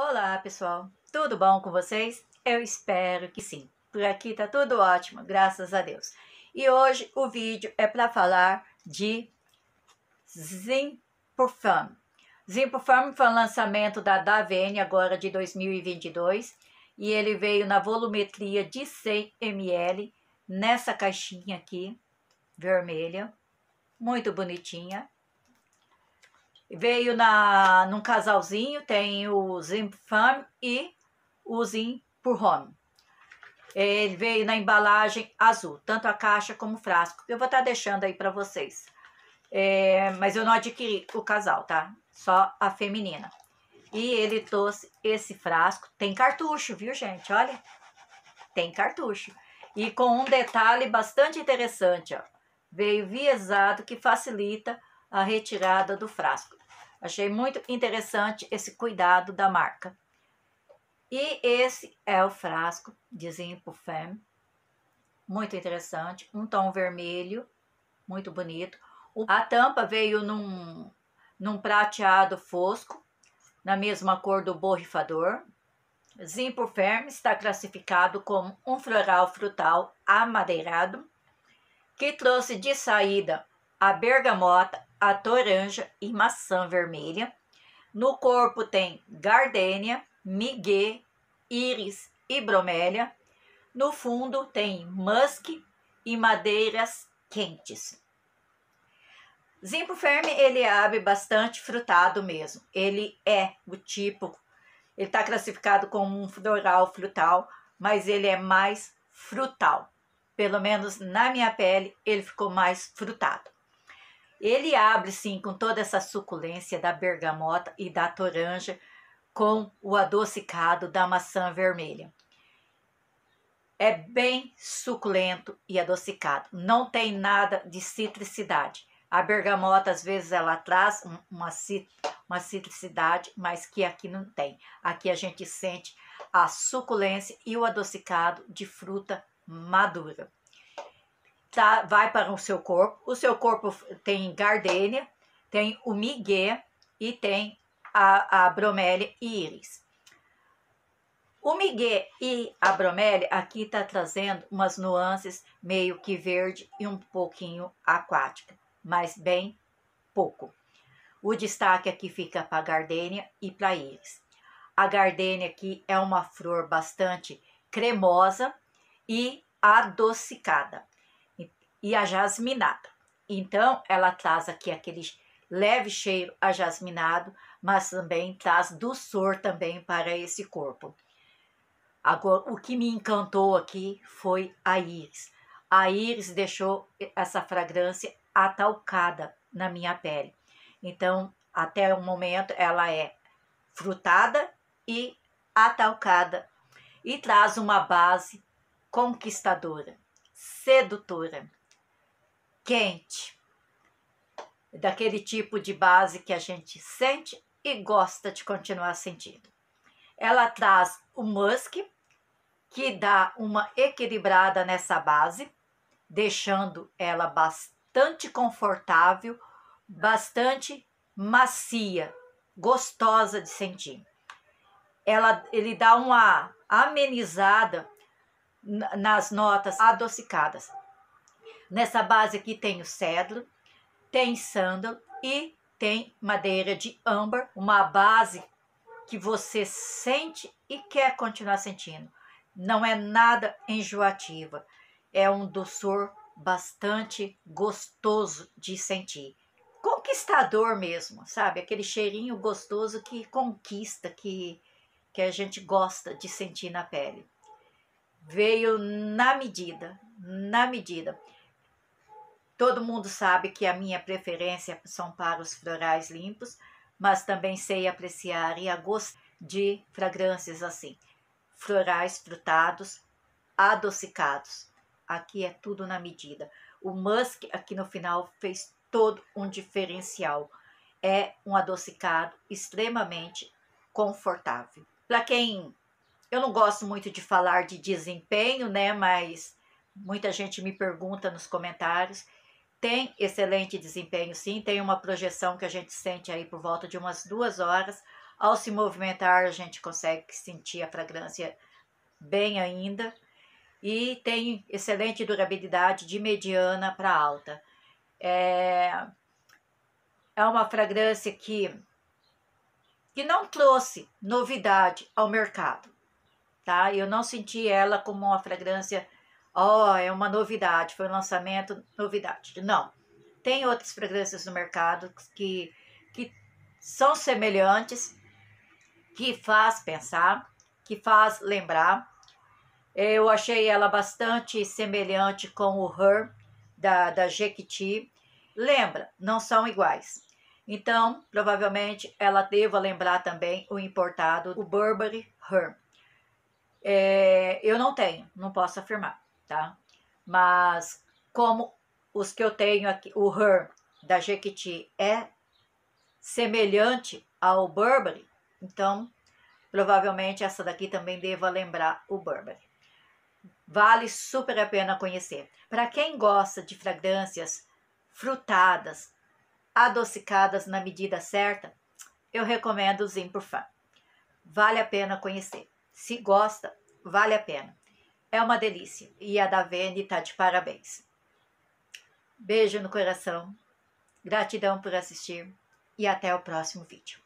Olá, pessoal. Tudo bom com vocês? Eu espero que sim. Por aqui tá tudo ótimo, graças a Deus. E hoje o vídeo é para falar de Zimpufam. Zimpufam foi um lançamento da Davene agora de 2022 e ele veio na volumetria de 100 ml nessa caixinha aqui vermelha, muito bonitinha. Veio na, num casalzinho, tem o Zim Farm e o Zim por Home. Ele veio na embalagem azul, tanto a caixa como o frasco. Eu vou estar tá deixando aí para vocês. É, mas eu não adquiri o casal, tá? Só a feminina. E ele trouxe esse frasco. Tem cartucho, viu, gente? Olha. Tem cartucho. E com um detalhe bastante interessante, ó. Veio viesado que facilita a retirada do frasco. Achei muito interessante esse cuidado da marca. E esse é o frasco de Zinco Femme, muito interessante, um tom vermelho, muito bonito. A tampa veio num, num prateado fosco, na mesma cor do borrifador. Zinco Femme está classificado como um floral frutal amadeirado, que trouxe de saída a bergamota, a toranja e maçã vermelha. No corpo tem gardênia, migué, íris e bromélia. No fundo tem musk e madeiras quentes. Zimpo Ferme, ele abre bastante frutado mesmo. Ele é o tipo, ele está classificado como um floral frutal, mas ele é mais frutal. Pelo menos na minha pele, ele ficou mais frutado. Ele abre sim com toda essa suculência da bergamota e da toranja com o adocicado da maçã vermelha. É bem suculento e adocicado, não tem nada de citricidade. A bergamota, às vezes, ela traz uma, uma citricidade, mas que aqui não tem. Aqui a gente sente a suculência e o adocicado de fruta madura tá, vai para o seu corpo. O seu corpo tem gardênia, tem o migué e tem a, a bromélia e íris. O migué e a bromélia aqui está trazendo umas nuances meio que verde e um pouquinho aquática, mas bem pouco. O destaque aqui fica para a gardênia e para íris. A gardênia aqui é uma flor bastante cremosa e adocicada e ajasminada. Então, ela traz aqui aquele leve cheiro ajasminado, mas também traz doçor também para esse corpo. Agora, o que me encantou aqui foi a íris. A íris deixou essa fragrância atalcada na minha pele. Então, até o momento, ela é frutada e atalcada e traz uma base conquistadora, sedutora quente. Daquele tipo de base que a gente sente e gosta de continuar sentindo. Ela traz o musk, que dá uma equilibrada nessa base, deixando ela bastante confortável, bastante macia, gostosa de sentir. Ela, ele dá uma amenizada nas notas adocicadas. Nessa base aqui tem o cedro, tem sandal e tem madeira de âmbar, uma base que você sente e quer continuar sentindo. Não é nada enjoativa, é um doçor bastante gostoso de sentir. Conquistador mesmo, sabe? Aquele cheirinho gostoso que conquista, que, que a gente gosta de sentir na pele. Veio na medida, na medida. Todo mundo sabe que a minha preferência são para os florais limpos, mas também sei apreciar e a gosto de fragrâncias assim, florais frutados, adocicados. Aqui é tudo na medida. O musk aqui no final fez todo um diferencial. É um adocicado extremamente confortável. Para quem eu não gosto muito de falar de desempenho, né, mas muita gente me pergunta nos comentários tem excelente desempenho, sim, tem uma projeção que a gente sente aí por volta de umas duas horas. Ao se movimentar, a gente consegue sentir a fragrância bem ainda. E tem excelente durabilidade de mediana para alta. É, é uma fragrância que, que não trouxe novidade ao mercado, tá? Eu não senti ela como uma fragrância ó, oh, é uma novidade, foi um lançamento, novidade. Não. Tem outras fragrâncias no mercado que, que são semelhantes, que faz pensar, que faz lembrar. Eu achei ela bastante semelhante com o Her, da, da Jequiti. Lembra, não são iguais. Então, provavelmente, ela deva lembrar também o importado, o Burberry Her. É, eu não tenho, não posso afirmar tá? Mas como os que eu tenho aqui, o Her da Jequiti é semelhante ao Burberry, então provavelmente essa daqui também deva lembrar o Burberry. Vale super a pena conhecer. Para quem gosta de fragrâncias frutadas, adocicadas na medida certa, eu recomendo o Zim Parfum. Vale a pena conhecer. Se gosta, vale a pena. É uma delícia. E a da Vene tá de parabéns. Beijo no coração. Gratidão por assistir e até o próximo vídeo.